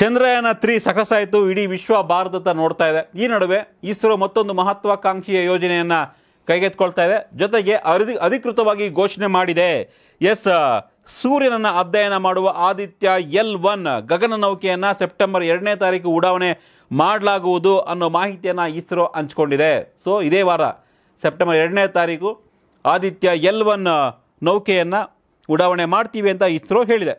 Chandrayaan three ಸಕಸಾಯಿತು ಇಡೀ ವಿಶ್ವ ಭಾರತದ ನೋಡ್ತಾ ಇದೆ ಈ ನಡುವೆ ಇಸ್ರೋ ಮತ್ತೊಂದು ಮಹತ್ವಾಕಾಂಕ್ಷಿಯ ಯೋಜನೆಯನ್ನು ಕೈಗೆತ್ತಿಕೊಳ್ತಾ ಇದೆ ಜೊತೆಗೆ ಅಧಿಕ ಅಧಿಕೃತವಾಗಿ ಘೋಷಣೆ ಮಾಡಿದೆ ಎಸ್ ಸೂರ್ಯನನ್ನು ಅಧ್ಯಯನ ಮಾಡುವ ಆದಿತ್ಯ ಎಲ್ ಒನ್ ಗಗನ ನೌಕೆಯನ್ನು ಸೆಪ್ಟೆಂಬರ್ ಎರಡನೇ ತಾರೀಕು ಉಡಾವಣೆ ಮಾಡಲಾಗುವುದು ಅನ್ನೋ ಮಾಹಿತಿಯನ್ನು ಇಸ್ರೋ ಹಂಚ್ಕೊಂಡಿದೆ ಸೊ ಇದೇ ವಾರ ಸೆಪ್ಟೆಂಬರ್ ಎರಡನೇ ತಾರೀಕು ಆದಿತ್ಯ ಎಲ್ ಒನ್ ನೌಕೆಯನ್ನು ಉಡಾವಣೆ ಮಾಡ್ತೀವಿ ಅಂತ ಇಸ್ರೋ ಹೇಳಿದೆ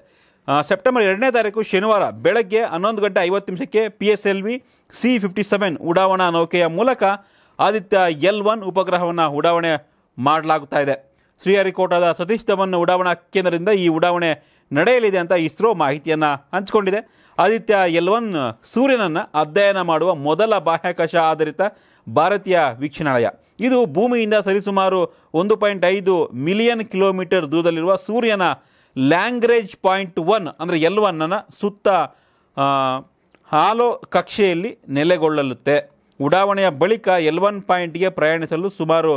ಸೆಪ್ಟೆಂಬರ್ ಎರಡನೇ ತಾರೀಕು ಶನಿವಾರ ಬೆಳಗ್ಗೆ ಹನ್ನೊಂದು ಗಂಟೆ ಐವತ್ತು ನಿಮಿಷಕ್ಕೆ P S L V C fifty seven ಉಡಾವಣಾ ನೌಕೆಯ ಮೂಲಕ ಆದಿತ್ಯ ಎಲ್ ಒನ್ ಉಪಗ್ರಹವನ್ನು ಉಡಾವಣೆ ಮಾಡಲಾಗುತ್ತಾ ಇದೆ ಶ್ರೀಹರಿಕೋಟಾದ ಸತೀಶ್ ಧವನ್ ಉಡಾವಣಾ ಕೇಂದ್ರದಿಂದ ಈ ಉಡಾವಣೆ ನಡೆಯಲಿದೆ ಅಂತ ಇಸ್ರೋ ಮಾಹಿತಿಯನ್ನು ಹಂಚಿಕೊಂಡಿದೆ ಆದಿತ್ಯ ಎಲ್ ಒನ್ ಸೂರ್ಯನನ್ನು ಅಧ್ಯಯನ ಮಾಡುವ ಮೊದಲ ಬಾಹ್ಯಾಕಾಶ ಆಧಾರಿತ ಭಾರತೀಯ ವೀಕ್ಷಣಾಲಯ ಇದು ಭೂಮಿಯಿಂದ ಸರಿಸುಮಾರು ಒಂದು ಪಾಯಿಂಟ್ ಐದು ಮಿಲಿಯನ್ ಕಿಲೋಮೀಟರ್ ದೂರದಲ್ಲಿರುವ ಸೂರ್ಯನ ಲ್ಯಾಂಗ್ರೇಜ್ ಪಾಯಿಂಟ್ ಒನ್ ಅಂದರೆ ಎಲ್ ಒನ್ನ ಸುತ್ತ ಹಾಲೋ ಕಕ್ಷೆಯಲ್ಲಿ ನೆಲೆಗೊಳ್ಳಲುತ್ತೆ ಉಡಾವಣೆಯ ಬಳಿಕ ಎಲ್ ಒನ್ ಪಾಯಿಂಟ್ಗೆ ಪ್ರಯಾಣಿಸಲು ಸುಮಾರು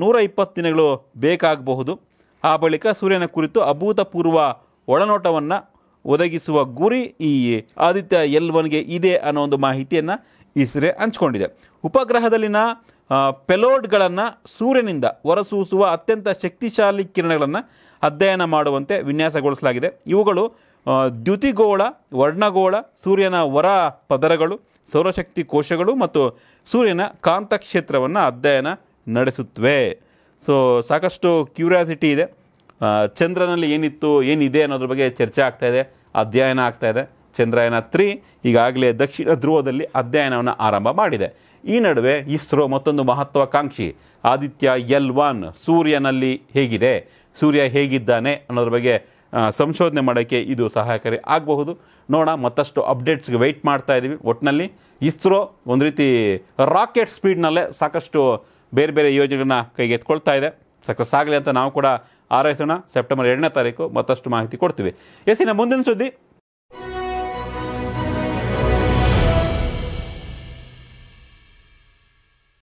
ನೂರ ಇಪ್ಪತ್ತು ದಿನಗಳು ಬೇಕಾಗಬಹುದು ಆ ಬಳಿಕ ಸೂರ್ಯನ ಕುರಿತು ಅಭೂತಪೂರ್ವ ಒಳನೋಟವನ್ನು ಒದಗಿಸುವ ಗುರಿ ಈ ಆದಿತ್ಯ ಎಲ್ ಒನ್ಗೆ ಇದೆ ಅನ್ನೋ ಒಂದು ಮಾಹಿತಿಯನ್ನು ಇಸ್ರೇ ಹಂಚ್ಕೊಂಡಿದೆ ಉಪಗ್ರಹದಲ್ಲಿನ ಪೆಲೋಡ್ಗಳನ್ನು ಸೂರ್ಯನಿಂದ ಹೊರಸೂಸುವ ಅತ್ಯಂತ ಶಕ್ತಿಶಾಲಿ ಕಿರಣಗಳನ್ನು ಅಧ್ಯಯನ ಮಾಡುವಂತೆ ವಿನ್ಯಾಸಗೊಳಿಸಲಾಗಿದೆ ಇವುಗಳು ದ್ಯುತಿಗೋಳ ವರ್ಣಗೋಳ ಸೂರ್ಯನ ವರ ಪದರಗಳು ಸೌರಶಕ್ತಿ ಕೋಶಗಳು ಮತ್ತು ಸೂರ್ಯನ ಕಾಂತಕ್ಷೇತ್ರವನ್ನು ಅಧ್ಯಯನ ನಡೆಸುತ್ತವೆ ಸೊ ಸಾಕಷ್ಟು ಕ್ಯೂರಿಯಾಸಿಟಿ ಇದೆ ಚಂದ್ರನಲ್ಲಿ ಏನಿತ್ತು ಏನಿದೆ ಅನ್ನೋದ್ರ ಬಗ್ಗೆ ಚರ್ಚೆ ಆಗ್ತಾಯಿದೆ ಅಧ್ಯಯನ ಆಗ್ತಾಯಿದೆ ಚಂದ್ರಯಾನ ತ್ರೀ ಈಗಾಗಲೇ ದಕ್ಷಿಣ ಧ್ರುವದಲ್ಲಿ ಅಧ್ಯಯನವನ್ನು ಆರಂಭ ಮಾಡಿದೆ ಈ ನಡುವೆ ಇಸ್ರೋ ಮತ್ತೊಂದು ಮಹತ್ವಾಕಾಂಕ್ಷಿ ಆದಿತ್ಯ ಎಲ್ ಒನ್ ಸೂರ್ಯನಲ್ಲಿ ಹೇಗಿದೆ ಸೂರ್ಯ ಹೇಗಿದ್ದಾನೆ ಅನ್ನೋದ್ರ ಬಗ್ಗೆ ಸಂಶೋಧನೆ ಮಾಡೋಕ್ಕೆ ಇದು ಸಹಾಯಕಾರಿ ಆಗಬಹುದು ನೋಡೋಣ ಮತ್ತಷ್ಟು ಅಪ್ಡೇಟ್ಸ್ಗೆ ವೆಯ್ಟ್ ಮಾಡ್ತಾ ಇದ್ದೀವಿ ಒಟ್ಟಿನಲ್ಲಿ ಇಸ್ರೋ ಒಂದು ರೀತಿ ರಾಕೆಟ್ ಸ್ಪೀಡ್ನಲ್ಲೇ ಸಾಕಷ್ಟು ಬೇರೆ ಬೇರೆ ಯೋಜನೆಗಳನ್ನ ಕೈಗೆತ್ಕೊಳ್ತಾ ಇದೆ ಸಕ್ಸಸ್ ಆಗಲಿ ಅಂತ ನಾವು ಕೂಡ ಆರೈಸೋಣ ಸೆಪ್ಟೆಂಬರ್ ಎರಡನೇ ತಾರೀಕು ಮತ್ತಷ್ಟು ಮಾಹಿತಿ ಕೊಡ್ತೀವಿ ಎಸಿನ ಮುಂದಿನ ಸುದ್ದಿ